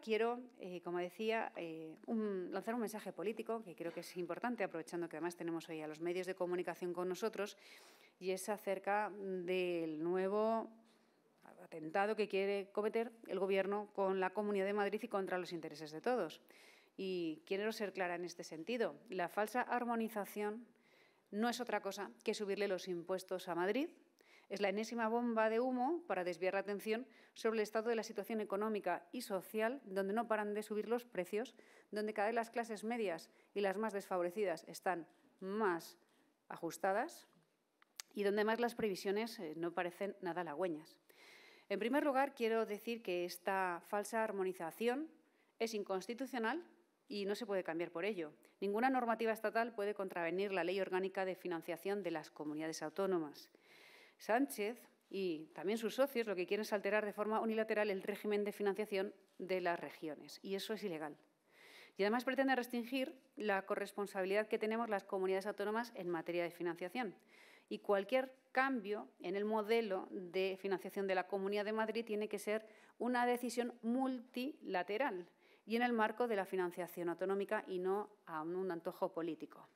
quiero, eh, como decía, eh, lanzar un mensaje político que creo que es importante, aprovechando que además tenemos hoy a los medios de comunicación con nosotros, y es acerca del nuevo atentado que quiere cometer el Gobierno con la Comunidad de Madrid y contra los intereses de todos. Y quiero ser clara en este sentido. La falsa armonización no es otra cosa que subirle los impuestos a Madrid es la enésima bomba de humo para desviar la atención sobre el estado de la situación económica y social, donde no paran de subir los precios, donde cada vez las clases medias y las más desfavorecidas están más ajustadas y donde más las previsiones eh, no parecen nada halagüeñas. En primer lugar, quiero decir que esta falsa armonización es inconstitucional y no se puede cambiar por ello. Ninguna normativa estatal puede contravenir la Ley Orgánica de Financiación de las Comunidades Autónomas. Sánchez y también sus socios lo que quieren es alterar de forma unilateral el régimen de financiación de las regiones, y eso es ilegal. Y además pretende restringir la corresponsabilidad que tenemos las comunidades autónomas en materia de financiación. Y cualquier cambio en el modelo de financiación de la Comunidad de Madrid tiene que ser una decisión multilateral y en el marco de la financiación autonómica y no a un antojo político.